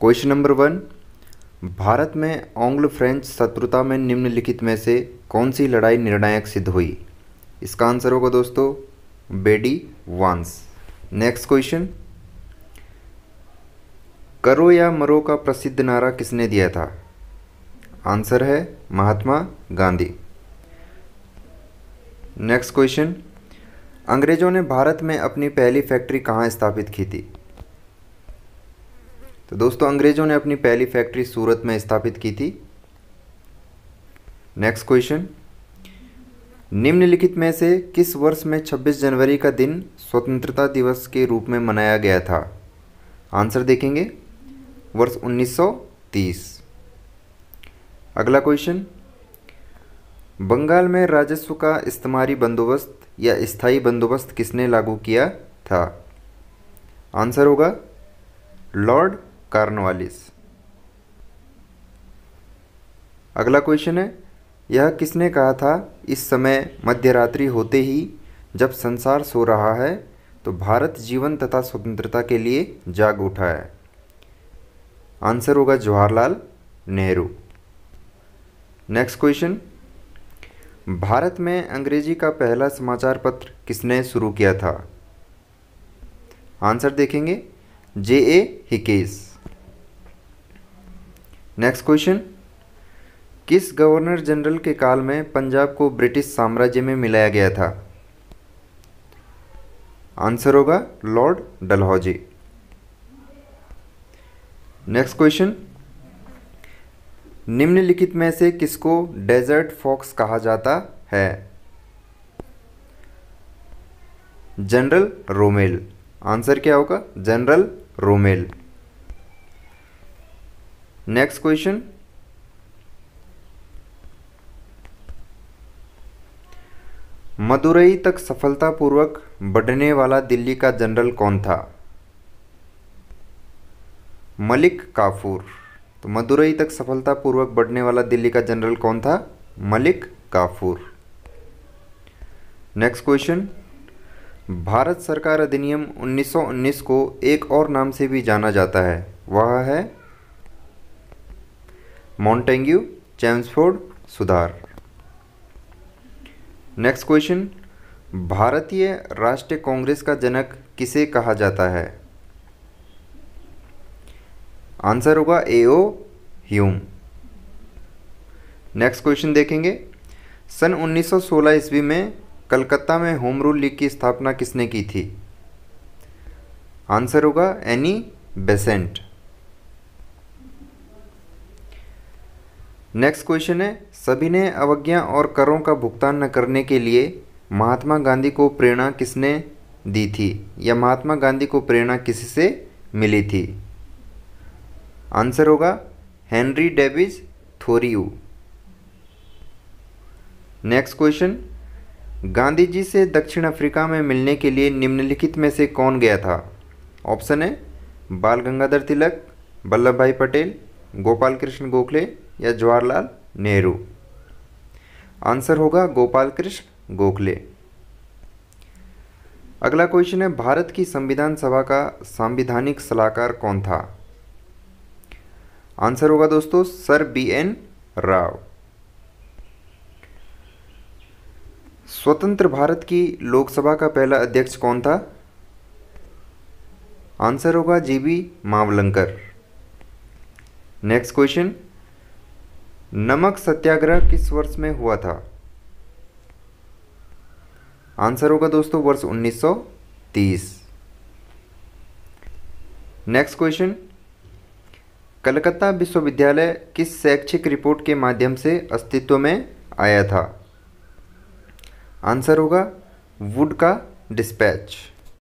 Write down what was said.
question number one Bharat में ऑंग्ल French शत्रुता में निम्नलिखित में से कौन सी लड़ाई निर्णायक सिद्ध हुई इसका आंसर होगा दोस्तों बेडी वांस नेक्स्ट क्वेश्चन करो या मरो का प्रसिद्ध नारा किसने दिया था आंसर है महात्मा गांधी नेक्स्ट क्वेश्चन अंग्रेजों ने भारत में अपनी पहली फैक्ट्री कहाँ स्थापित की थी तो दोस्तों अंग्रेज़ों ने अपनी पहली फैक्ट्री सूरत में स्थापित की थी नेक्स्ट क्वेश्चन निम्नलिखित में से किस वर्ष में 26 जनवरी का दिन स्वतंत्रता दिवस के रूप में मनाया गया था आंसर देखेंगे वर्ष 1930 अगला क्वेश्चन बंगाल में राजस्व का इस्तेमारी बंदोबस्त या स्थायी बंदोबस्त किसने लागू किया था आंसर होगा लॉर्ड कार्नवालिस अगला क्वेश्चन है यह किसने कहा था इस समय मध्यरात्रि होते ही जब संसार सो रहा है तो भारत जीवन तथा स्वतंत्रता के लिए जाग उठा है आंसर होगा जवाहरलाल नेहरू नेक्स्ट क्वेश्चन भारत में अंग्रेजी का पहला समाचार पत्र किसने शुरू किया था आंसर देखेंगे J A Hicky next question किस गवर्नर जनरल के काल में पंजाब को ब्रिटिश साम्राज्य में मिलाया गया था आंसर होगा लॉर्ड डलहौजी नेक्स्ट क्वेश्चन निम्नलिखित में से किसको डेजर्ट फॉक्स कहा जाता है जनरल रोमेल आंसर क्या होगा general Rommel next question Madurai तक सफलतापूर्वक बढ़ने वाला दिल्ली का जनरल कौन था मलिक काफूर तो मदुरई तक सफलतापूर्वक बढ़ने वाला दिल्ली का जनरल कौन था मलिक काफूर नेक्स्ट क्वेश्चन भारत सरकार अधिनियम 1919 को एक और नाम से भी जाना जाता है वह है मॉन्टेंग्यू चैम्सफोर्ड सुधार नेक्स्ट क्वेश्चन भारतीय राष्ट्रीय कांग्रेस का जनक किसे कहा जाता है आंसर होगा A O Hume next question देखेंगे सन 1916 ईस्वी में कलकत्ता में होम रूल लीग की स्थापना किसने की थी आंसर होगा एनी बेसेंट नेक्स्ट क्वेश्चन है सभी ने अवज्ञा और करों का भुगतान न करने के लिए महात्मा गांधी को प्रेरणा किसने दी थी या महात्मा गांधी को प्रेरणा किससे से मिली थी आंसर होगा Henry David Thoreau next question Gandhi ji से दक्षिण अफ्रीका में मिलने के लिए निम्नलिखित में से कौन गया था ऑप्शन है बाल गंगाधर तिलक वल्लभ भाई पटेल गोपाल कृष्ण गोखले या जवाहरलाल नेहरू आंसर होगा गोपाल कृष्ण गोखले अगला क्वेश्चन है भारत की संविधान सभा का सांविधानिक सलाहकार कौन था आंसर होगा दोस्तों सर बी एन राव स्वतंत्र भारत की लोकसभा का पहला अध्यक्ष कौन था आंसर होगा जीबी मावलंकर नेक्स्ट क्वेश्चन नमक सत्याग्रह किस वर्ष में हुआ था आंसर होगा दोस्तों वर्ष 1930 नेक्स्ट क्वेश्चन कलकत्ता विश्वविद्यालय किस शैक्षिक रिपोर्ट के माध्यम से अस्तित्व में आया था आंसर होगा वुड का डिस्पैच